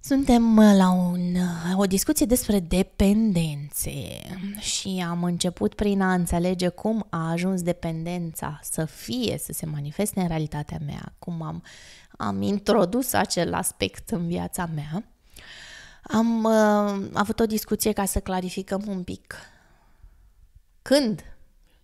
Suntem uh, la un, uh, o discuție despre dependențe și am început prin a înțelege cum a ajuns dependența să fie, să se manifeste în realitatea mea, cum am, am introdus acel aspect în viața mea. Am uh, avut o discuție ca să clarificăm un pic când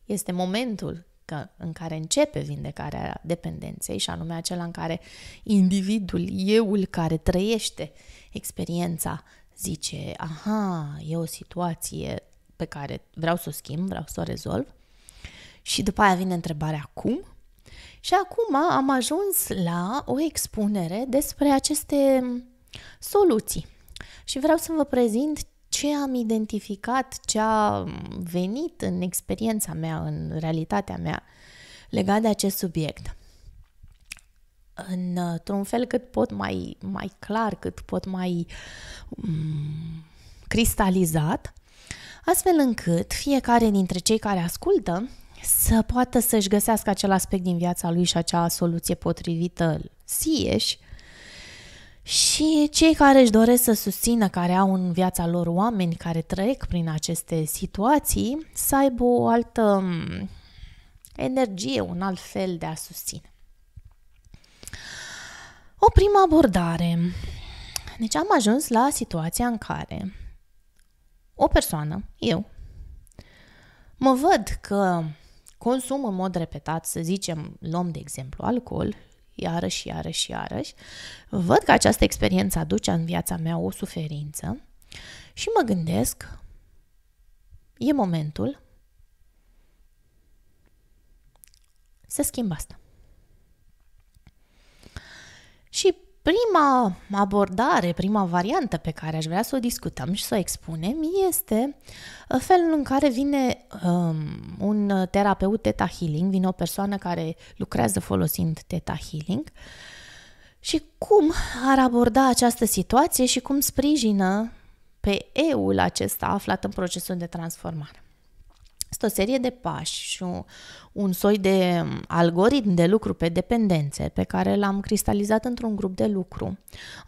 este momentul că, în care începe vindecarea dependenței și anume acela în care individul, euul care trăiește experiența, zice, aha, e o situație pe care vreau să o schimb, vreau să o rezolv. Și după aia vine întrebarea cum? Și acum am ajuns la o expunere despre aceste soluții. Și vreau să vă prezint ce am identificat, ce a venit în experiența mea, în realitatea mea legat de acest subiect. Într-un fel cât pot mai, mai clar, cât pot mai um, cristalizat, astfel încât fiecare dintre cei care ascultă să poată să-și găsească acel aspect din viața lui și acea soluție potrivită sieși și cei care își doresc să susțină, care au în viața lor oameni care trec prin aceste situații, să aibă o altă mm, energie, un alt fel de a susține. O primă abordare. Deci am ajuns la situația în care o persoană, eu, mă văd că consum în mod repetat, să zicem, luăm de exemplu alcool iarăși, iarăși, iarăși, văd că această experiență aduce în viața mea o suferință și mă gândesc, e momentul să schimb asta. Și Prima abordare, prima variantă pe care aș vrea să o discutăm și să o expunem este uh, felul în care vine um, un terapeut Theta Healing, vine o persoană care lucrează folosind Theta Healing și cum ar aborda această situație și cum sprijină pe eul acesta aflat în procesul de transformare. Este o serie de pași și un soi de um, algoritm de lucru pe dependențe pe care l-am cristalizat într-un grup de lucru.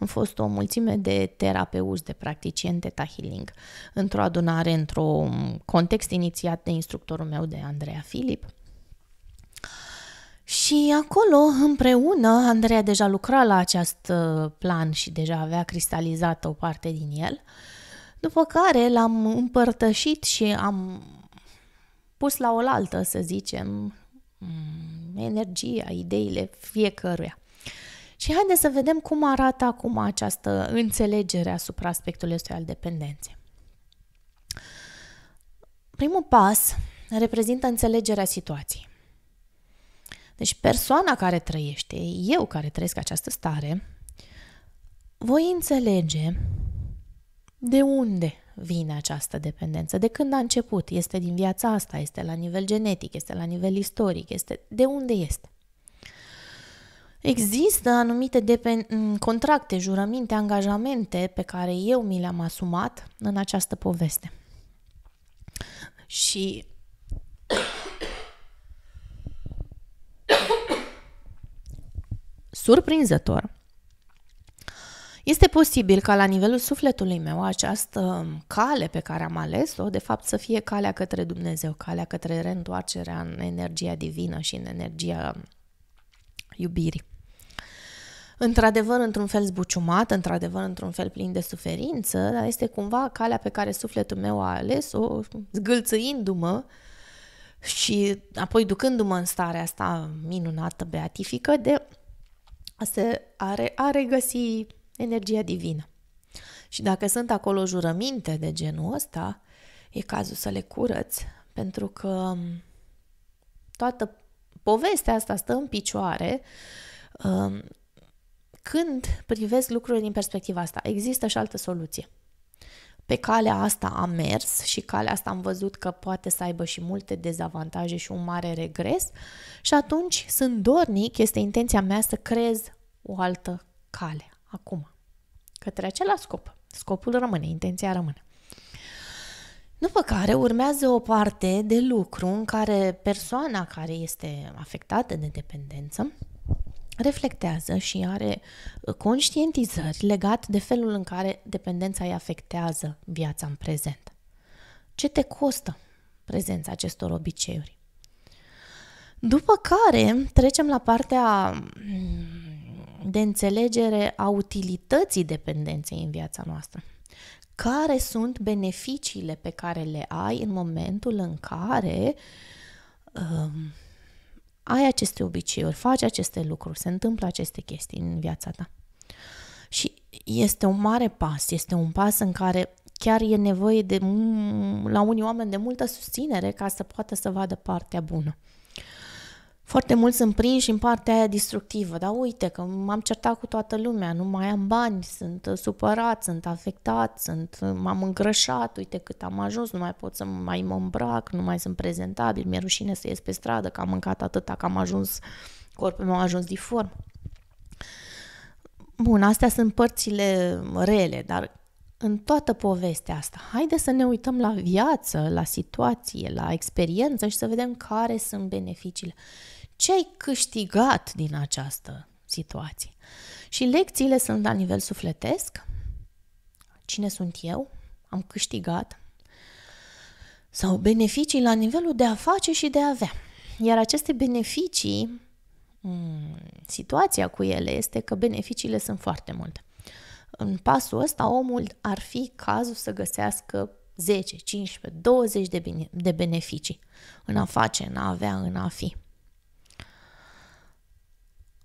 Am fost o mulțime de terapeuți, de practicieni de tahiling, într-o adunare, într-un um, context inițiat de instructorul meu, de Andreea Filip. Și acolo, împreună, Andreea deja lucra la acest uh, plan și deja avea cristalizată o parte din el, după care l-am împărtășit și am pus la oaltă, să zicem, mm, energia, ideile fiecăruia. Și haideți să vedem cum arată acum această înțelegere asupra aspectului ăsta al dependenței. Primul pas reprezintă înțelegerea situației. Deci persoana care trăiește, eu care trăiesc această stare, voi înțelege de unde vine această dependență, de când a început, este din viața asta, este la nivel genetic, este la nivel istoric, este de unde este. Există anumite mm, contracte, jurăminte, angajamente pe care eu mi le-am asumat în această poveste. Și surprinzător, este posibil ca la nivelul sufletului meu această cale pe care am ales-o, de fapt, să fie calea către Dumnezeu, calea către reîntoarcerea în energia divină și în energia iubirii. Într-adevăr, într-un fel zbuciumat, într-adevăr, într-un fel plin de suferință, dar este cumva calea pe care sufletul meu a ales-o, zgâlțâindu-mă și apoi ducându-mă în starea asta minunată, beatifică, de a, se, a, re, a regăsi energia divină. Și dacă sunt acolo jurăminte de genul ăsta, e cazul să le curăți, pentru că toată povestea asta stă în picioare um, când privesc lucrurile din perspectiva asta. Există și altă soluție. Pe calea asta am mers și calea asta am văzut că poate să aibă și multe dezavantaje și un mare regres și atunci sunt dornic, este intenția mea să creez o altă cale acum, către același scop. Scopul rămâne, intenția rămâne. După care urmează o parte de lucru în care persoana care este afectată de dependență reflectează și are uh, conștientizări legat de felul în care dependența îi afectează viața în prezent. Ce te costă prezența acestor obiceiuri? După care trecem la partea mm, de înțelegere a utilității dependenței în viața noastră. Care sunt beneficiile pe care le ai în momentul în care um, ai aceste obiceiuri, faci aceste lucruri, se întâmplă aceste chestii în viața ta. Și este un mare pas, este un pas în care chiar e nevoie de, la unii oameni de multă susținere ca să poată să vadă partea bună foarte mult sunt prinși în partea aia distructivă, dar uite că m-am certat cu toată lumea, nu mai am bani, sunt uh, supărat, sunt afectat, sunt, uh, m-am îngrășat, uite cât am ajuns, nu mai pot să mai mă îmbrac, nu mai sunt prezentabil, mi-e rușine să ies pe stradă, că am mâncat atâta, că am ajuns, corpul meu a ajuns diform. Bun, astea sunt părțile rele, dar în toată povestea asta, haide să ne uităm la viață, la situație, la experiență și să vedem care sunt beneficiile. Ce ai câștigat din această situație? Și lecțiile sunt la nivel sufletesc. Cine sunt eu? Am câștigat. Sau beneficii la nivelul de a face și de a avea. Iar aceste beneficii, mm, situația cu ele este că beneficiile sunt foarte multe. În pasul ăsta, omul ar fi cazul să găsească 10, 15, 20 de, beneficii în a face, în a avea, în a fi.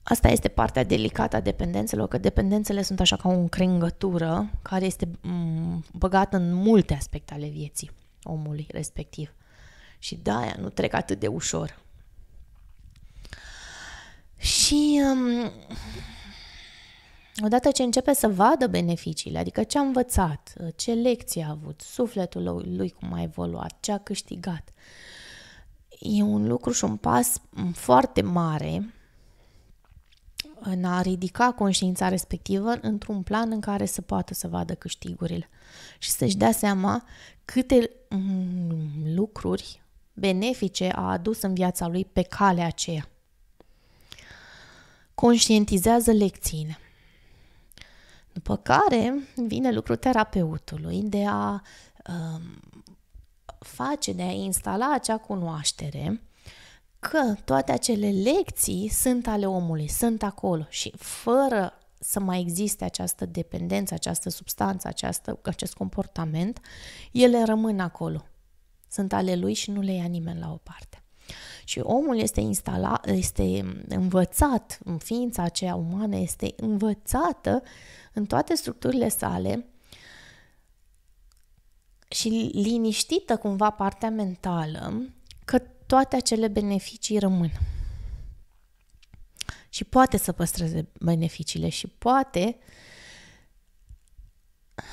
Asta este partea delicată a dependențelor, că dependențele sunt așa ca o încrengătură care este mm, băgată în multe aspecte ale vieții omului respectiv. Și de aia nu trec atât de ușor. Și um, odată ce începe să vadă beneficiile, adică ce a învățat, ce lecții a avut, sufletul lui cum a evoluat, ce a câștigat, e un lucru și un pas mm, foarte mare în a ridica conștiința respectivă într-un plan în care să poată să vadă câștigurile și să-și dea seama câte mm, lucruri benefice a adus în viața lui pe calea aceea. Conștientizează lecțiile. După care vine lucrul terapeutului de a uh, face, de a instala acea cunoaștere că toate acele lecții sunt ale omului, sunt acolo și fără să mai existe această dependență, această substanță, această, acest comportament, ele rămân acolo. Sunt ale lui și nu le ia nimeni la o parte. Și omul este instalat, este învățat, în ființa aceea umană este învățată în toate structurile sale și liniștită cumva partea mentală că toate acele beneficii rămân. Și poate să păstreze beneficiile și poate ah,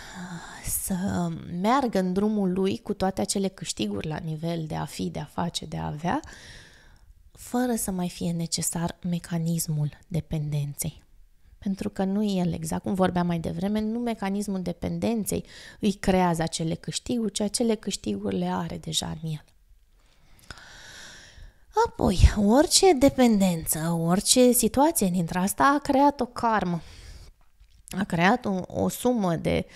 să meargă în drumul lui cu toate acele câștiguri la nivel de a fi, de a face, de a avea, fără să mai fie necesar mecanismul dependenței. Pentru că nu el, exact cum vorbeam mai devreme, nu mecanismul dependenței îi creează acele câștiguri, ci acele câștiguri le are deja în el. Apoi, orice dependență, orice situație dintre asta a creat o karmă, a creat o, o sumă de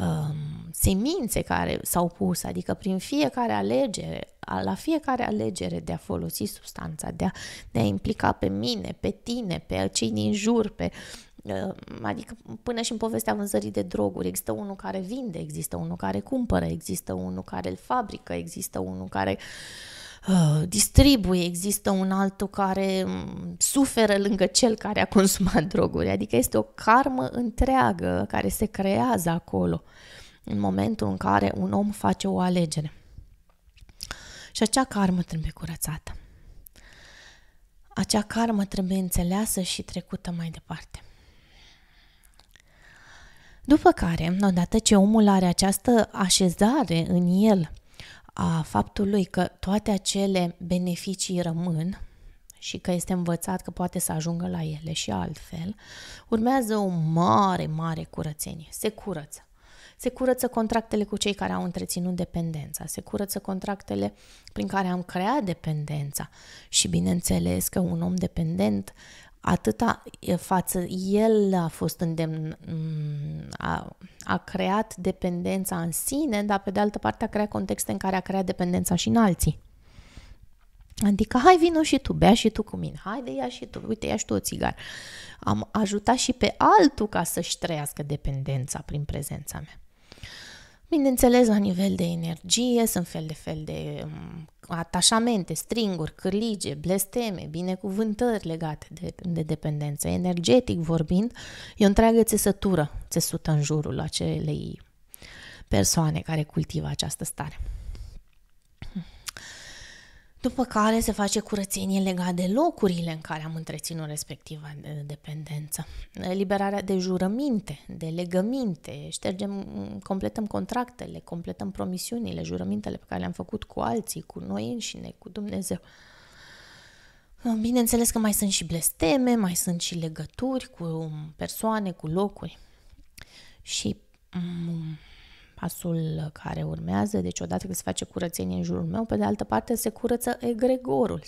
um, semințe care s-au pus, adică prin fiecare alegere, la fiecare alegere de a folosi substanța, de a, de a implica pe mine, pe tine, pe cei din jur, pe um, adică până și în povestea vânzării de droguri, există unul care vinde, există unul care cumpără, există unul care îl fabrică, există unul care uh, Uh, distribuie, există un altul care mm, suferă lângă cel care a consumat droguri. Adică este o karmă întreagă care se creează acolo în momentul în care un om face o alegere. Și acea karmă trebuie curățată. Acea karmă trebuie înțeleasă și trecută mai departe. După care, odată ce omul are această așezare în el a faptului că toate acele beneficii rămân și că este învățat că poate să ajungă la ele și altfel, urmează o mare, mare curățenie. Se curăță. Se curăță contractele cu cei care au întreținut dependența, se curăță contractele prin care am creat dependența și bineînțeles că un om dependent atâta față, el a fost îndemn, mm, a, a creat dependența în sine, dar pe de altă parte a creat contexte în care a creat dependența și în alții. Adică, hai vino și tu, bea și tu cu mine, hai de ia și tu, uite ia și tu o țigară. Am ajutat și pe altul ca să-și trăiască dependența prin prezența mea. Bineînțeles, la nivel de energie, sunt fel de fel de mm, atașamente, stringuri, cârlige, blesteme, binecuvântări legate de, de dependență. Energetic vorbind, e o întreagă țesătură țesută în jurul acelei persoane care cultivă această stare. După care se face curățenie legat de locurile în care am întreținut respectiva uh, dependență. liberarea de jurăminte, de legăminte, ștergem, mm, completăm contractele, completăm promisiunile, jurămintele pe care le-am făcut cu alții, cu noi înșine, cu Dumnezeu. Bineînțeles că mai sunt și blesteme, mai sunt și legături cu persoane, cu locuri. Și mm, pasul care urmează, deci odată că se face curățenie în jurul meu, pe de altă parte se curăță egregorul.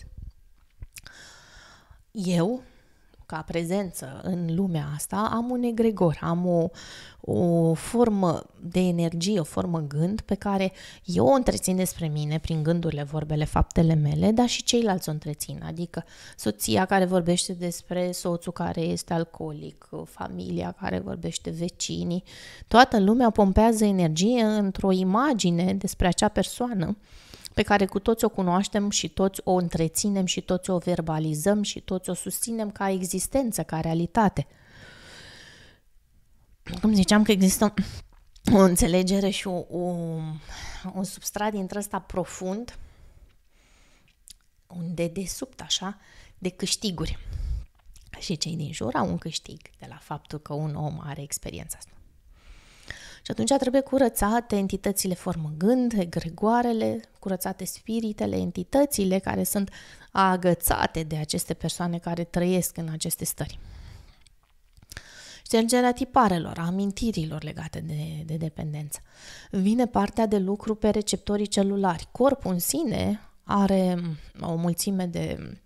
Eu ca prezență în lumea asta, am un egregor, am o, o formă de energie, o formă gând pe care eu o întrețin despre mine prin gândurile, vorbele, faptele mele, dar și ceilalți o întrețin, adică soția care vorbește despre soțul care este alcoolic, familia care vorbește, vecinii, toată lumea pompează energie într-o imagine despre acea persoană pe care cu toți o cunoaștem și toți o întreținem și toți o verbalizăm și toți o susținem ca existență, ca realitate. Cum ziceam că există o înțelegere și o, o, un substrat dintre ăsta profund, un dedesubt așa, de câștiguri. Și cei din jur au un câștig de la faptul că un om are experiența asta. Și atunci trebuie curățate entitățile formăgând, egregoarele, curățate spiritele, entitățile care sunt agățate de aceste persoane care trăiesc în aceste stări. Ștergerea tiparelor, amintirilor legate de, de dependență. Vine partea de lucru pe receptorii celulari. Corpul în sine are mm, o mulțime de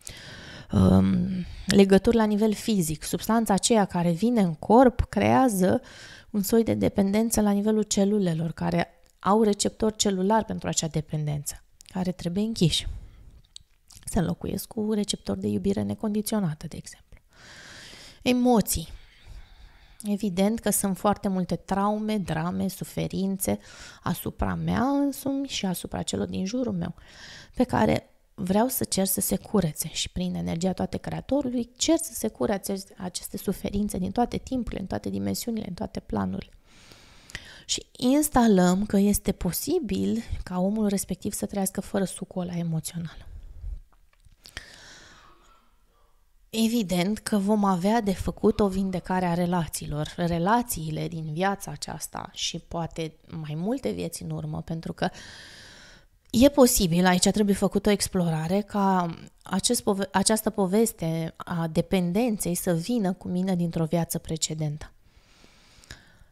um, legături la nivel fizic. Substanța aceea care vine în corp creează uh, un soi de dependență la nivelul celulelor care au receptor celular pentru acea dependență, care trebuie închiși. Se înlocuiesc cu receptor de iubire necondiționată, de exemplu. Emoții. Evident că sunt foarte multe traume, drame, suferințe asupra mea însumi și asupra celor din jurul meu, pe care vreau să cer să se curețe și prin energia toate creatorului cer să se curețe aceste suferințe din toate timpurile, în toate dimensiunile, în toate planurile. Și instalăm că este posibil ca omul respectiv să trăiască fără sucul ăla emoțional. Evident că vom avea de făcut o vindecare a relațiilor. Relațiile din viața aceasta și poate mai multe vieți în urmă, pentru că uh, E posibil, aici trebuie făcut o explorare, ca acest pove- această poveste a dependenței să vină cu mine dintr-o viață precedentă.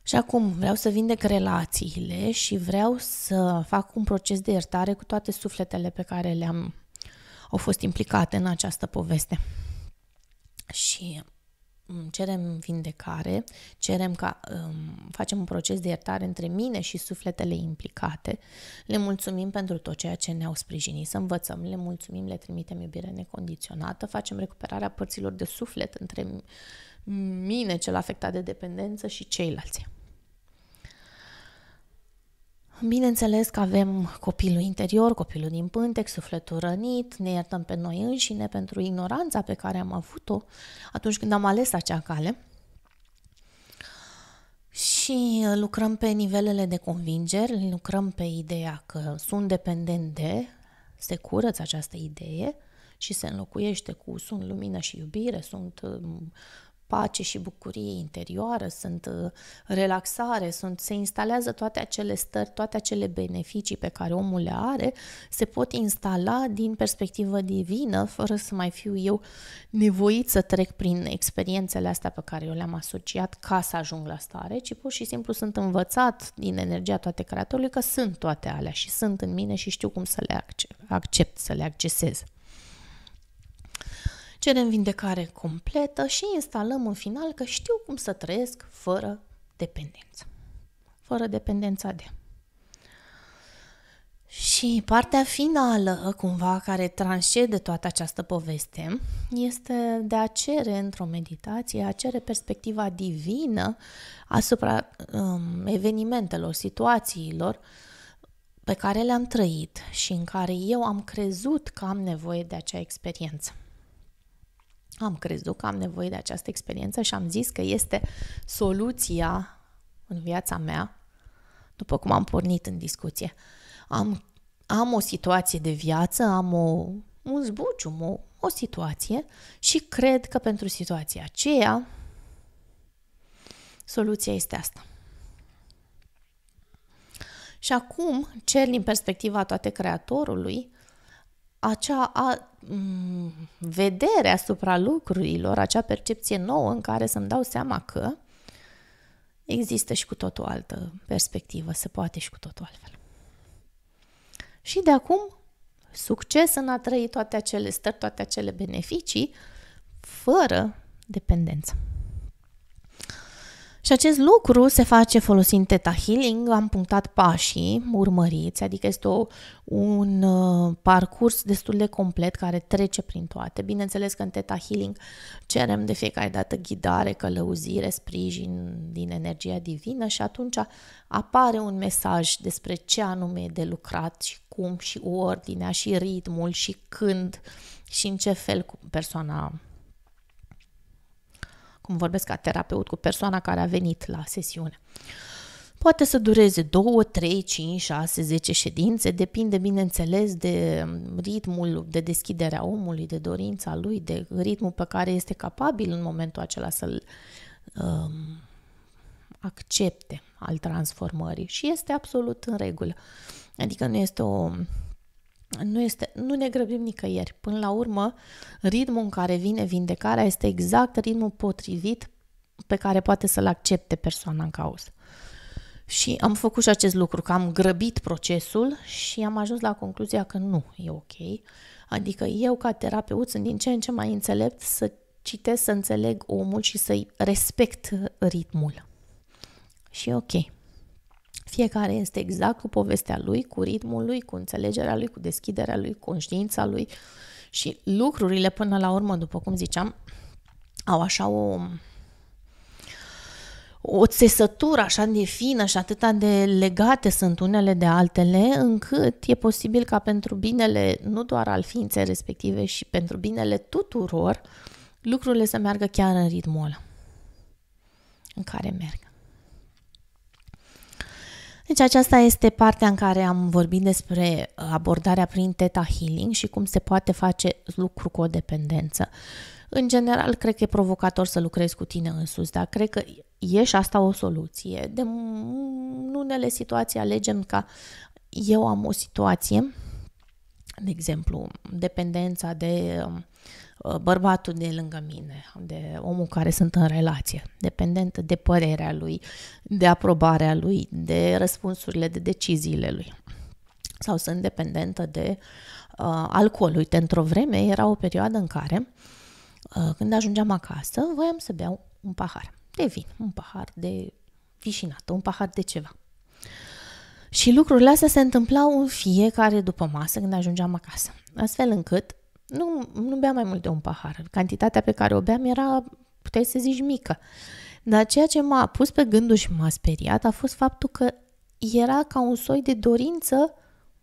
Și acum vreau să vindec relațiile și vreau să fac un proces de iertare cu toate sufletele pe care le-am au fost implicate în această poveste. Și Mm, cerem vindecare, cerem ca um, facem un proces de iertare între mine și sufletele implicate, le mulțumim pentru tot ceea ce ne-au sprijinit să învățăm, le mulțumim, le trimitem iubire necondiționată, facem recuperarea părților de suflet între mine, cel afectat de dependență și ceilalți. Bineînțeles că avem copilul interior, copilul din pântec, sufletul rănit, ne iertăm pe noi înșine pentru ignoranța pe care am avut-o atunci când am ales acea cale și uh, lucrăm pe nivelele de convingeri, lucrăm pe ideea că sunt dependent de, se curăță această idee și se înlocuiește cu sunt lumină și iubire, sunt uh, pace și bucurie interioară, sunt uh, relaxare, sunt, se instalează toate acele stări, toate acele beneficii pe care omul le are, se pot instala din perspectivă divină, fără să mai fiu eu nevoit să trec prin experiențele astea pe care eu le-am asociat ca să ajung la stare, ci pur și simplu sunt învățat din energia toate creatorului că sunt toate alea și sunt în mine și știu cum să le accept, să le accesez cerem vindecare completă și instalăm în final că știu cum să trăiesc fără dependență. Fără dependența de. Și partea finală, cumva, care transcede toată această poveste, este de a cere într-o meditație, a cere perspectiva divină asupra um, evenimentelor, situațiilor pe care le-am trăit și în care eu am crezut că am nevoie de acea experiență am crezut că am nevoie de această experiență și am zis că este soluția în viața mea, după cum am pornit în discuție. Am, am o situație de viață, am o, un zbucium, o, o situație și cred că pentru situația aceea soluția este asta. Și acum cer din perspectiva toate creatorului acea a, m- mm, vedere asupra lucrurilor, acea percepție nouă în care să-mi dau seama că există și cu totul altă perspectivă, se poate și cu totul altfel. Și de acum, succes în a trăi toate acele stări, toate acele beneficii, fără dependență. Și acest lucru se face folosind Theta Healing, am punctat pașii urmăriți, adică este o, un uh, parcurs destul de complet care trece prin toate. Bineînțeles că în Theta Healing cerem de fiecare dată ghidare, călăuzire, sprijin din energia divină și atunci apare un mesaj despre ce anume e de lucrat și cum și ordinea și ritmul și când și în ce fel persoana cum vorbesc ca terapeut cu persoana care a venit la sesiune. Poate să dureze 2, 3, 5, 6, 10 ședințe, depinde, bineînțeles, de mm, ritmul de deschidere a omului, de dorința lui, de ritmul pe care este capabil în momentul acela să-l um, accepte al transformării și este absolut în regulă. Adică nu este o nu, este, nu ne grăbim nicăieri. Până la urmă, ritmul în care vine vindecarea este exact ritmul potrivit pe care poate să-l accepte persoana în cauză. Și am făcut și acest lucru, că am grăbit procesul și am ajuns la concluzia că nu e ok. Adică eu, ca terapeut, sunt din ce în ce mai înțelept să citesc, să înțeleg omul și să-i respect ritmul. Și e ok. Fiecare este exact cu povestea lui, cu ritmul lui, cu înțelegerea lui, cu deschiderea lui, conștiința lui și lucrurile până la urmă, după cum ziceam, au așa o o țesătură așa de fină și atâta de legate sunt unele de altele, încât e posibil ca pentru binele nu doar al ființei respective și pentru binele tuturor, lucrurile să meargă chiar în ritmul ăla în care merg. Deci aceasta este partea în care am vorbit despre uh, abordarea prin Theta Healing și cum se poate face lucru cu o dependență. În general, cred că e provocator să lucrezi cu tine în sus, dar cred că e și asta o soluție. De în unele situații alegem ca eu am o situație, de exemplu, dependența de um, Uh, bărbatul de lângă mine, de omul care sunt în relație, dependentă de părerea lui, de aprobarea lui, de răspunsurile, de deciziile lui. Sau sunt dependentă de uh, alcool. Uite, într-o vreme era o perioadă în care, uh, când ajungeam acasă, voiam să beau un pahar de vin, un pahar de vișinată, un pahar de ceva. Și lucrurile astea se întâmplau în fiecare după masă când ajungeam acasă. Astfel încât nu, nu beam mai mult de un pahar. Cantitatea pe care o beam era, puteai să zici, mică. Dar ceea ce m-a pus pe gândul și m-a speriat a fost faptul că era ca un soi de dorință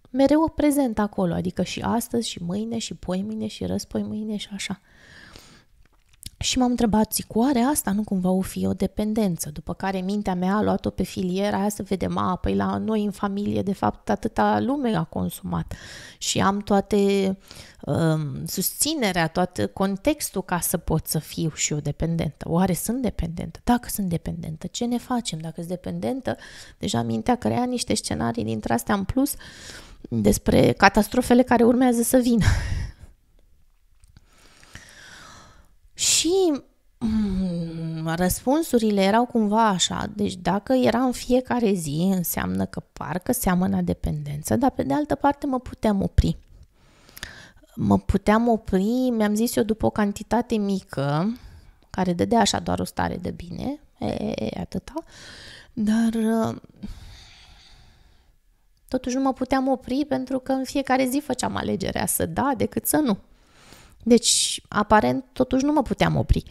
mereu prezent acolo, adică și astăzi, și mâine, și poimâine, și răspoi mâine și așa. Și m-am întrebat, zic, oare asta nu cumva o fi o dependență? După care mintea mea a luat-o pe filiera aia să vedem, a, păi la noi în familie, de fapt, atâta lume a consumat și am toate um, susținerea, tot contextul ca să pot să fiu și eu dependentă. Oare sunt dependentă? Dacă sunt dependentă, ce ne facem? Dacă sunt dependentă, deja mintea crea niște scenarii dintre astea în plus despre catastrofele care urmează să vină. Și mm, răspunsurile erau cumva așa, deci dacă era în fiecare zi, înseamnă că parcă seamănă dependență, dar pe de altă parte mă puteam opri. Mă puteam opri, mi-am zis eu, după o cantitate mică, care dădea așa doar o stare de bine, e, e, e atâta, dar uh, totuși nu mă puteam opri pentru că în fiecare zi făceam alegerea să da decât să nu. Deci, aparent, totuși nu mă puteam opri.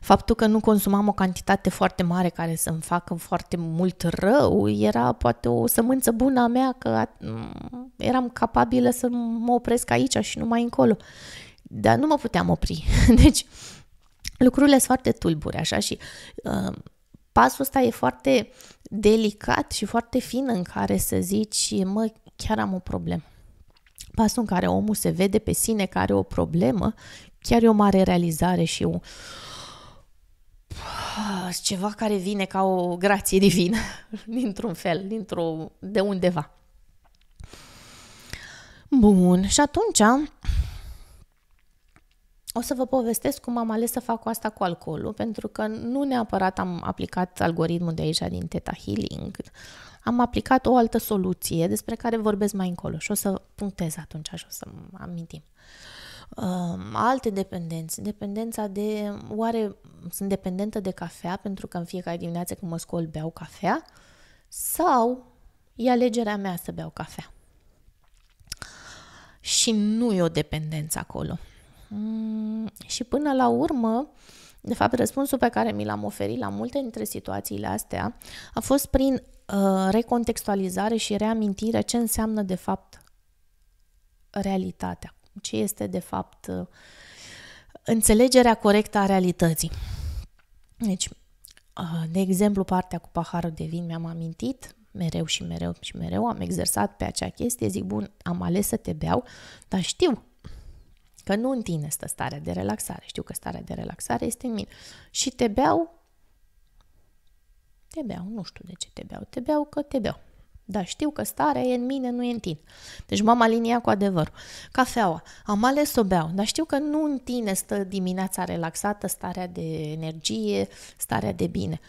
Faptul că nu consumam o cantitate foarte mare care să-mi facă foarte mult rău era poate o sămânță bună a mea că eram capabilă să mă opresc aici și nu mai încolo. Dar nu mă puteam opri. Deci, lucrurile sunt foarte tulburi, așa, și uh, pasul ăsta e foarte delicat și foarte fin în care să zici, mă, chiar am o problemă pasul în care omul se vede pe sine că are o problemă, chiar e o mare realizare și un ah, ceva care vine ca o grație divină, dintr-un fel, dintr-o, de undeva. Bun, și atunci o să vă povestesc cum am ales să fac asta cu alcoolul, pentru că nu neapărat am aplicat algoritmul de aici din Theta Healing, am aplicat o altă soluție despre care vorbesc mai încolo și o să punctez atunci și o să amintim. Um, alte dependențe, dependența de, oare sunt dependentă de cafea pentru că în fiecare dimineață când mă scol beau cafea sau e alegerea mea să beau cafea? Și nu e o dependență acolo. Mm, și până la urmă, de fapt, răspunsul pe care mi l-am oferit la multe dintre situațiile astea a fost prin uh, recontextualizare și reamintire ce înseamnă, de fapt, realitatea. Ce este, de fapt, uh, înțelegerea corectă a realității. Deci, uh, de exemplu, partea cu paharul de vin mi-am amintit, mereu și mereu și mereu am exersat pe acea chestie, zic, bun, am ales să te beau, dar știu Că nu în tine stă starea de relaxare. Știu că starea de relaxare este în mine. Și te beau, te beau, nu știu de ce te beau, te beau că te beau. Dar știu că starea e în mine, nu e în tine. Deci m-am aliniat cu adevărul. Cafeaua, am ales să o beau, dar știu că nu în tine stă dimineața relaxată, starea de energie, starea de bine.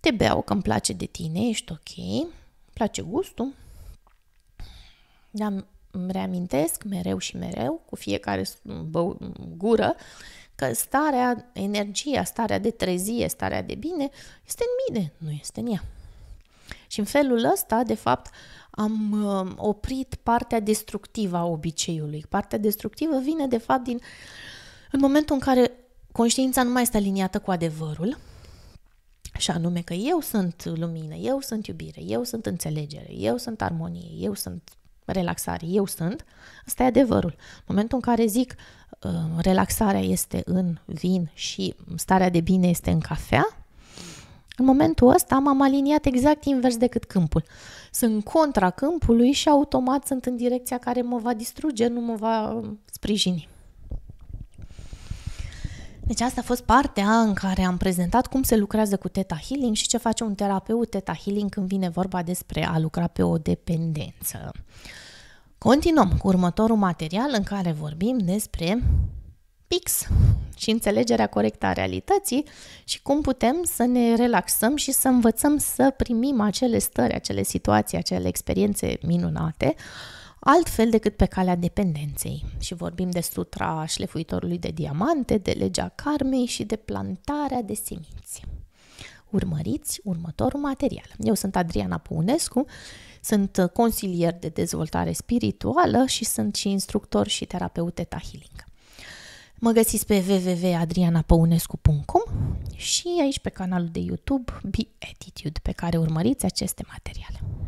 Te beau că îmi place de tine, ești ok, îmi place gustul, dar îmi reamintesc mereu și mereu, cu fiecare gură, că starea, energia, starea de trezie, starea de bine este în mine, nu este în ea. Și în felul ăsta, de fapt, am um, oprit partea destructivă a obiceiului. Partea destructivă vine, de fapt, din în momentul în care conștiința nu mai este aliniată cu adevărul, și anume că eu sunt lumină, eu sunt iubire, eu sunt înțelegere, eu sunt armonie, eu sunt relaxare. Eu sunt, asta e adevărul. În momentul în care zic uh, relaxarea este în vin și starea de bine este în cafea, în momentul ăsta m-am aliniat exact invers decât câmpul. Sunt contra câmpului și automat sunt în direcția care mă va distruge, nu mă va sprijini. Deci asta a fost partea în care am prezentat cum se lucrează cu Teta Healing și ce face un terapeut Teta Healing când vine vorba despre a lucra pe o dependență. Continuăm cu următorul material în care vorbim despre PIX și înțelegerea corectă a realității și cum putem să ne relaxăm și să învățăm să primim acele stări, acele situații, acele experiențe minunate uh, altfel decât pe calea dependenței. Și vorbim de sutra șlefuitorului de diamante, de legea karmei și de plantarea de semințe. Urmăriți următorul material. Eu sunt Adriana Punescu, sunt consilier de dezvoltare spirituală și sunt și instructor și terapeut Theta Healing. Mă găsiți pe www.adrianapăunescu.com și aici pe canalul de YouTube Be Attitude pe care urmăriți aceste materiale.